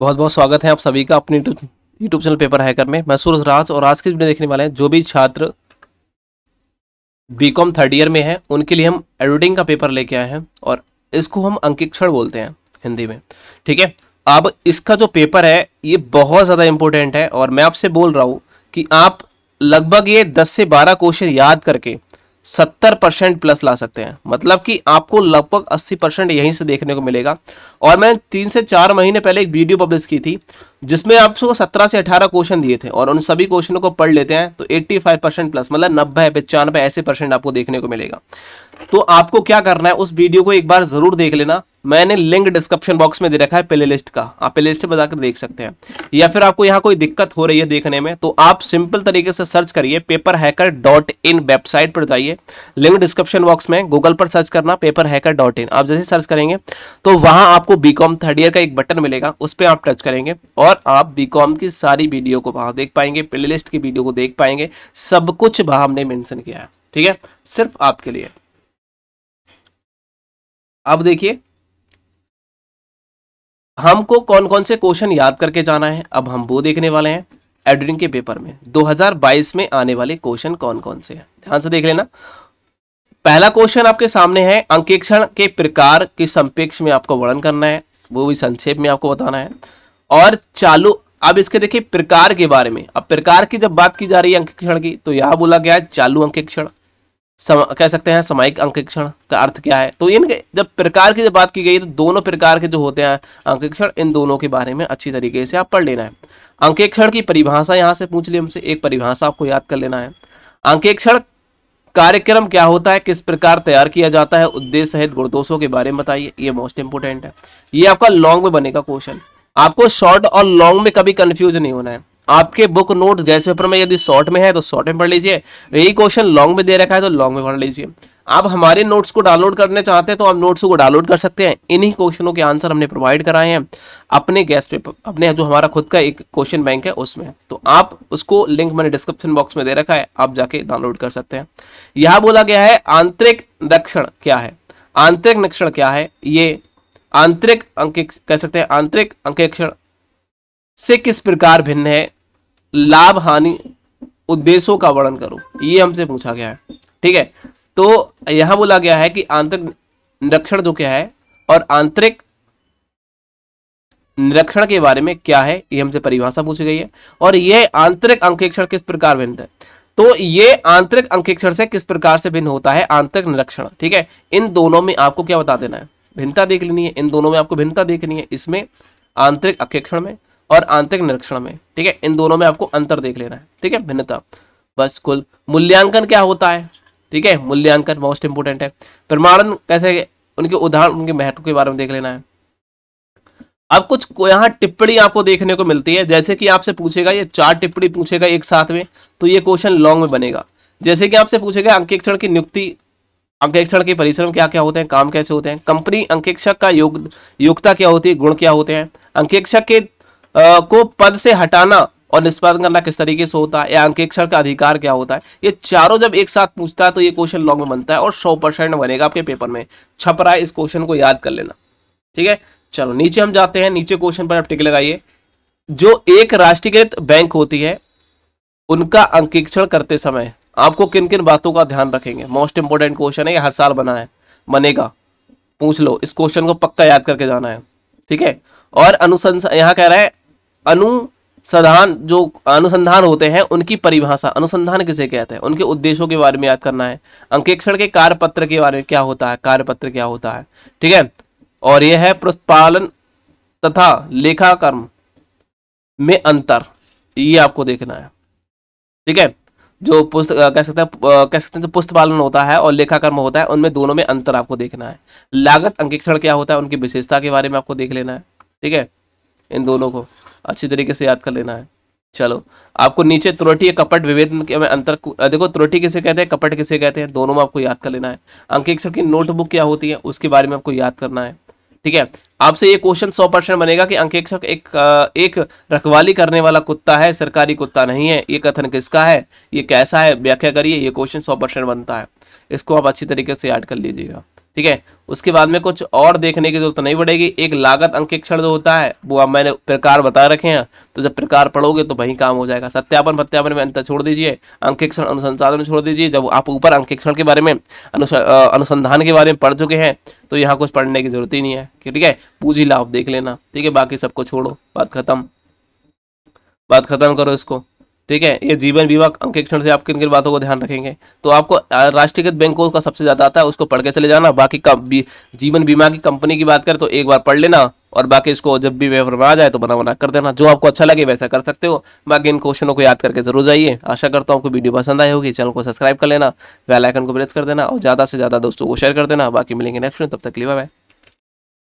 बहुत बहुत स्वागत है आप सभी का अपने यूट्यूब चैनल पेपर हैकर में मैं सूरज राज और आज के वीडियो देखने वाले हैं जो भी छात्र बीकॉम थर्ड ईयर में है उनके लिए हम एडिटिंग का पेपर लेके आए हैं और इसको हम अंकिक्षण बोलते हैं हिंदी में ठीक है अब इसका जो पेपर है ये बहुत ज़्यादा इंपॉर्टेंट है और मैं आपसे बोल रहा हूँ कि आप लगभग ये दस से बारह क्वेश्चन याद करके सत्तर परसेंट प्लस ला सकते हैं मतलब कि आपको लगभग अस्सी परसेंट यहीं से देखने को मिलेगा और मैंने तीन से चार महीने पहले एक वीडियो पब्लिश की थी जिसमें आपको सत्रह से अठारह क्वेश्चन दिए थे और उन सभी क्वेश्चनों को पढ़ लेते हैं तो एट्टी फाइव परसेंट प्लस मतलब नब्बे पचानबे ऐसे परसेंट आपको देखने को मिलेगा तो आपको क्या करना है उस वीडियो को एक बार ज़रूर देख लेना मैंने लिंक डिस्क्रिप्शन बॉक्स में दे रखा है प्ले लिस्ट का आप प्ले लिस्ट बजाकर जाकर देख सकते हैं या फिर आपको यहाँ कोई दिक्कत हो रही है देखने में तो आप सिंपल तरीके से सर्च करिए paper hacker dot in website पर जाइए लिंक डिस्क्रिप्शन बॉक्स में गूगल पर सर्च करना पेपर हैकर डॉट इन आप जैसे सर्च करेंगे तो वहां आपको बी कॉम थर्ड ईयर का एक बटन मिलेगा उस पर आप टच करेंगे और और आप बीकॉम की सारी वीडियो को वहाँ देख पाएंगे प्लेलिस्ट की वीडियो को देख पाएंगे सब कुछ वहाँ हमने मेंशन किया है ठीक है सिर्फ आपके लिए अब देखिए हमको कौन कौन से क्वेश्चन याद करके जाना है अब हम वो देखने वाले हैं एडिटिंग के पेपर में 2022 में आने वाले क्वेश्चन कौन कौन से हैं ध्यान से देख लेना पहला क्वेश्चन आपके सामने है अंकेक्षण के प्रकार के संपेक्ष में आपको वर्णन करना है वो भी संक्षेप में आपको बताना है और चालू अब इसके देखिए प्रकार के बारे में अब प्रकार की जब बात की जा रही है अंक क्षण की तो यहाँ बोला गया है चालू अंक क्षण सम, कह सकते हैं सामयिक क्षण का अर्थ क्या है तो इनके जब प्रकार की जब बात की गई तो दोनों प्रकार के जो होते हैं अंकेक्षण इन दोनों के बारे में अच्छी तरीके से आप पढ़ लेना है अंकेक्षण की परिभाषा यहाँ से पूछ ली हमसे एक परिभाषा आपको याद कर लेना है अंकेक्षण कार्यक्रम क्या होता है किस प्रकार तैयार किया जाता है उद्देश्य सहित गुणदोषों के बारे में बताइए ये मोस्ट इंपोर्टेंट है ये आपका लॉन्ग में बनेगा क्वेश्चन आपको शॉर्ट और लॉन्ग में कभी कंफ्यूज नहीं होना है आपके बुक नोट्स गैस पेपर में यदि शॉर्ट में है तो शॉर्ट में पढ़ लीजिए यही क्वेश्चन लॉन्ग में दे रखा है तो लॉन्ग में पढ़ लीजिए आप हमारे नोट्स को डाउनलोड करने चाहते हैं तो आप नोट्स को डाउनलोड कर सकते हैं इन्हीं क्वेश्चनों के आंसर हमने प्रोवाइड कराए हैं अपने गैस पेपर अपने जो हमारा खुद का एक क्वेश्चन बैंक है उसमें तो आप उसको लिंक मैंने डिस्क्रिप्शन बॉक्स में दे रखा है आप जाके डाउनलोड कर सकते हैं यहाँ बोला गया है आंतरिक रक्षण क्या है आंतरिक रक्षण क्या है ये आंतरिक अंकिक कह सकते हैं आंतरिक अंकेक्षण से किस प्रकार भिन्न है लाभ हानि उद्देश्यों का वर्णन करो ये हमसे पूछा गया है ठीक है तो यहां बोला गया है कि आंतरिक निरीक्षण जो क्या है और आंतरिक निरीक्षण के बारे में क्या है ये हमसे परिभाषा पूछी गई है और ये आंतरिक अंकेक्षण किस प्रकार भिन्न है तो ये आंतरिक अंकेक्षण से किस प्रकार से भिन्न होता है आंतरिक निरीक्षण ठीक है इन दोनों में आपको क्या बता देना है भिन्नता देख लेनी है इन दोनों में आपको भिन्नता देखनी है इसमें आंतरिक अपेक्षण में और आंतरिक निरीक्षण में ठीक है इन दोनों में आपको अंतर देख लेना है ठीक है भिन्नता बस कुल मूल्यांकन क्या होता है ठीक है मूल्यांकन मोस्ट इंपोर्टेंट है प्रमाणन कैसे उनके उदाहरण उनके महत्व के बारे में देख लेना है अब कुछ यहाँ टिप्पणी आपको देखने को मिलती है जैसे कि आपसे पूछेगा ये चार टिप्पणी पूछेगा एक साथ में तो ये क्वेश्चन लॉन्ग में बनेगा जैसे कि आपसे पूछेगा अंकेक्षण की नियुक्ति अंकेक्षण के परिश्रम क्या क्या होते हैं काम कैसे होते हैं कंपनी अंकेक्षक का योग योग्यता क्या होती है गुण क्या होते हैं अंकेक्षक के आ, को पद से हटाना और निष्पादन करना किस तरीके से होता है या अंकेक्षण का अधिकार क्या होता है ये चारों जब एक साथ पूछता है तो ये क्वेश्चन लॉन्ग में बनता है और सौ परसेंट बनेगा आपके पेपर में छप रहा है इस क्वेश्चन को याद कर लेना ठीक है चलो नीचे हम जाते हैं नीचे क्वेश्चन पर आप टिक लगाइए जो एक राष्ट्रीयकृत बैंक होती है उनका अंकेक्षण करते समय आपको किन किन बातों का ध्यान रखेंगे मोस्ट इंपॉर्टेंट क्वेश्चन है ये हर साल बना है बनेगा पूछ लो इस क्वेश्चन को पक्का याद करके जाना है ठीक है और अनुसंस यहाँ कह रहा है अनुसंधान जो अनुसंधान होते हैं उनकी परिभाषा अनुसंधान किसे कहते हैं उनके उद्देश्यों के बारे में याद करना है अंकेक्षण के कार्यपत्र के बारे में क्या होता है कार्यपत्र क्या होता है ठीक है और यह है पुष्पालन तथा लेखा कर्म में अंतर ये आपको देखना है ठीक है जो पुस्तक कह सकते हैं कह सकते हैं जो पुस्तपालन होता है और लेखा कर्म होता है उनमें दोनों में अंतर आपको देखना है लागत अंकेक्षण क्या होता है उनकी विशेषता के बारे में आपको देख लेना है ठीक है इन दोनों को अच्छी तरीके से याद कर लेना है चलो आपको नीचे त्रुटि कपट विभेदन में अंतर देखो त्रुटि किसे कहते हैं कपट किसे कहते हैं दोनों में आपको याद कर लेना है अंकेक्षण की नोटबुक क्या होती है उसके बारे में आपको याद करना है ठीक है आपसे ये क्वेश्चन सौ परसेंट बनेगा कि अंकेक्षक एक एक रखवाली करने वाला कुत्ता है सरकारी कुत्ता नहीं है ये कथन किसका है ये कैसा है व्याख्या करिए ये क्वेश्चन सौ परसेंट बनता है इसको आप अच्छी तरीके से याद कर लीजिएगा ठीक है उसके बाद में कुछ और देखने की जरूरत नहीं पड़ेगी एक लागत अंकेक्षण जो होता है वो आप मैंने प्रकार बता रखे हैं तो जब प्रकार पढ़ोगे तो वही काम हो जाएगा सत्यापन प्रत्यापन में अंतर छोड़ दीजिए अंकेक्षण अनुसंसाधन छोड़ दीजिए जब आप ऊपर अंकेक्षण के बारे में अनुसंधान के बारे में पढ़ चुके हैं तो यहाँ कुछ पढ़ने की जरूरत ही नहीं है ठीक है पूजी लाभ देख लेना ठीक है बाकी सबको छोड़ो बात खत्म बात खत्म करो इसको ठीक है ये जीवन बीमा अंकेक्षण से आप किन किन बातों को ध्यान रखेंगे तो आपको राष्ट्रीयकृत बैंकों का सबसे ज़्यादा आता है उसको पढ़ के चले जाना बाकी कम जीवन बीमा की कंपनी की बात करें तो एक बार पढ़ लेना और बाकी इसको जब भी वेफर में आ जाए तो बना बना कर देना जो आपको अच्छा लगे वैसा कर सकते हो बाकी इन क्वेश्चनों को याद करके जरूर जाइए आशा करता हूँ आपको वीडियो पसंद आई होगी चैनल को सब्सक्राइब कर लेना वेलाइकन को प्रेस कर देना और ज़्यादा से ज़्यादा दोस्तों को शेयर कर देना बाकी मिलेंगे नेक्स्ट में तब तक लिवा